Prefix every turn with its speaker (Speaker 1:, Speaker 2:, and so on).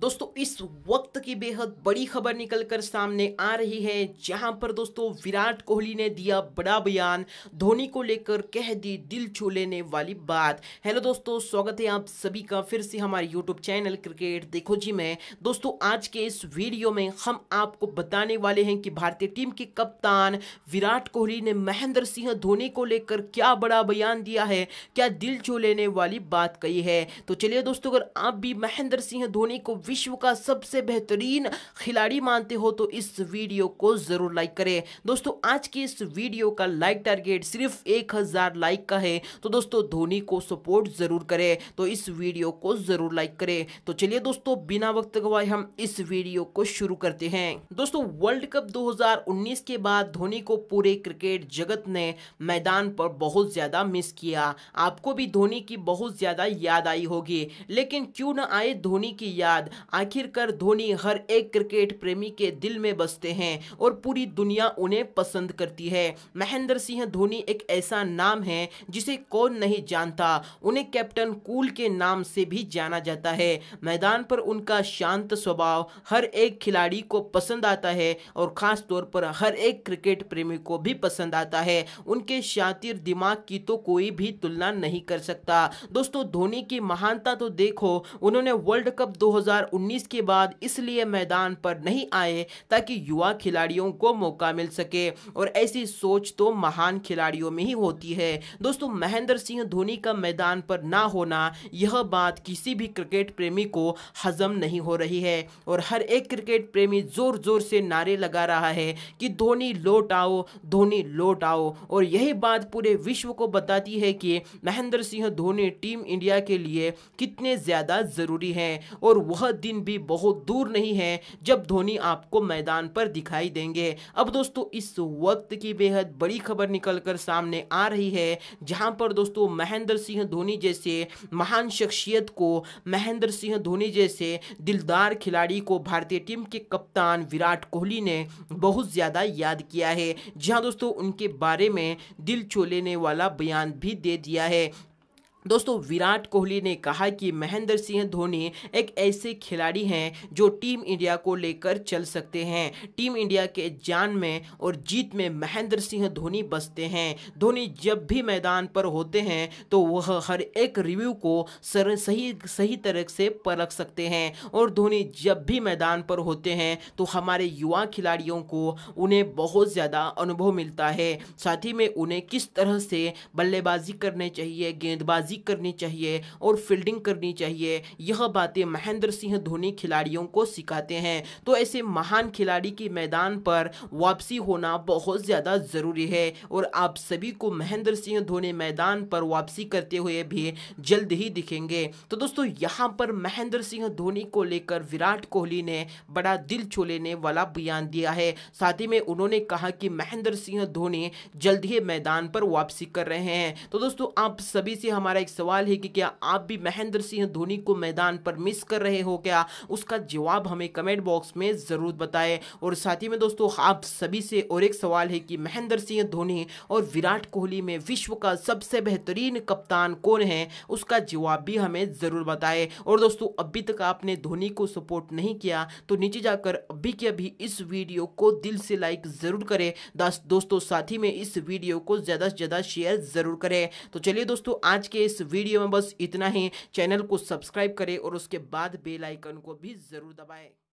Speaker 1: दोस्तों इस वक्त की बेहद बड़ी खबर निकलकर सामने आ रही है जहां पर दोस्तों विराट कोहली ने दिया बड़ा बयान धोनी को लेकर कह दी दिल छू लेने वाली बात हेलो दोस्तों स्वागत है आप सभी का फिर से हमारे यूट्यूब चैनल क्रिकेट देखो जी मैं दोस्तों आज के इस वीडियो में हम आपको बताने वाले हैं कि भारतीय टीम के कप्तान विराट कोहली ने महेंद्र सिंह धोनी को लेकर क्या बड़ा बयान दिया है क्या दिल छू लेने वाली बात कही है तो चलिए दोस्तों अगर आप भी महेंद्र सिंह धोनी को विश्व का सबसे बेहतरीन खिलाड़ी मानते हो तो इस वीडियो को जरूर लाइक करें दोस्तों आज की इस वीडियो का लाइक टारगेट सिर्फ एक हजार लाइक का है तो दोस्तों धोनी को सपोर्ट जरूर करें तो इस वीडियो को जरूर लाइक करें तो चलिए दोस्तों बिना वक्त गवाए हम इस वीडियो को शुरू करते हैं दोस्तों वर्ल्ड कप दो के बाद धोनी को पूरे क्रिकेट जगत ने मैदान पर बहुत ज्यादा मिस किया आपको भी धोनी की बहुत ज्यादा याद आई होगी लेकिन क्यों ना आए धोनी की याद आखिरकार धोनी हर एक क्रिकेट प्रेमी के दिल में बसते हैं और पूरी दुनिया उन्हें पसंद करती है महेंद्र सिंह धोनी एक ऐसा नाम है जिसे कौन नहीं जानता उन्हें कैप्टन कूल के नाम से भी जाना जाता है मैदान पर उनका शांत स्वभाव हर एक खिलाड़ी को पसंद आता है और ख़ास तौर पर हर एक क्रिकेट प्रेमी को भी पसंद आता है उनके शातिर दिमाग की तो कोई भी तुलना नहीं कर सकता दोस्तों धोनी की महानता तो देखो उन्होंने वर्ल्ड कप 2019 के बाद इसलिए मैदान पर नहीं आए ताकि युवा खिलाड़ियों को मौका मिल सके और ऐसी सोच तो महान खिलाड़ियों में ही होती है दोस्तों महेंद्र सिंह धोनी का मैदान पर ना होना यह बात किसी भी क्रिकेट प्रेमी को हजम नहीं हो रही है और हर एक क्रिकेट प्रेमी जोर जोर से नारे लगा रहा है कि धोनी लौट आओ धोनी लौट आओ और यही बात पूरे विश्व को बताती है कि महेंद्र सिंह धोनी टीम इंडिया के लिए कितने ज़्यादा ज़रूरी हैं और वह दिन भी बहुत दूर नहीं है जब धोनी आपको मैदान पर दिखाई देंगे अब दोस्तों इस वक्त की बेहद बड़ी खबर निकलकर सामने आ रही है जहां पर दोस्तों महेंद्र सिंह धोनी जैसे महान शख्सियत को महेंद्र सिंह धोनी जैसे दिलदार खिलाड़ी को भारतीय टीम के कप्तान विराट कोहली ने बहुत ज़्यादा याद किया है जहां दोस्तों उनके बारे में दिल चो वाला बयान भी दे दिया है दोस्तों विराट कोहली ने कहा कि महेंद्र सिंह धोनी एक ऐसे खिलाड़ी हैं जो टीम इंडिया को लेकर चल सकते हैं टीम इंडिया के जान में और जीत में महेंद्र सिंह धोनी बसते हैं धोनी जब भी मैदान पर होते हैं तो वह हर एक रिव्यू को सर सही सही तरह से परख सकते हैं और धोनी जब भी मैदान पर होते हैं तो हमारे युवा खिलाड़ियों को उन्हें बहुत ज़्यादा अनुभव मिलता है साथ ही में उन्हें किस तरह से बल्लेबाजी करनी चाहिए गेंदबाजी बल्लेबाजी करनी चाहिए और फील्डिंग करनी चाहिए यह बातें महेंद्र सिंह धोनी खिलाड़ियों को सिखाते हैं तो ऐसे महान खिलाड़ी के मैदान पर वापसी होना बहुत ज़्यादा ज़रूरी है और आप सभी को महेंद्र सिंह धोनी मैदान पर वापसी करते हुए भी जल्द ही दिखेंगे तो दोस्तों यहाँ पर महेंद्र सिंह धोनी को लेकर विराट कोहली ने बड़ा दिल छो लेने वाला बयान दिया है साथ ही में उन्होंने कहा कि महेंद्र सिंह धोनी जल्द ही मैदान पर वापसी कर रहे हैं तो दोस्तों आप सभी से हमारा एक सवाल है कि क्या आप भी महेंद्र सिंह धोनी को मैदान पर मिस कर रहे हो क्या उसका जवाब हमें कमेंट बॉक्स में ज़रूर बताएं और साथ ही में दोस्तों आप सभी से और एक सवाल है कि महेंद्र सिंह धोनी और विराट कोहली में विश्व का सबसे बेहतरीन कप्तान कौन है उसका जवाब भी हमें ज़रूर बताए और दोस्तों अभी तक आपने धोनी को सपोर्ट नहीं किया तो नीचे जाकर अभी के अभी इस वीडियो को दिल से लाइक ज़रूर करें दोस्तों साथ ही में इस वीडियो को ज़्यादा से ज़्यादा शेयर ज़रूर करें तो चलिए दोस्तों आज के इस वीडियो में बस इतना ही चैनल को सब्सक्राइब करें और उसके बाद बेल आइकन को भी ज़रूर दबाएं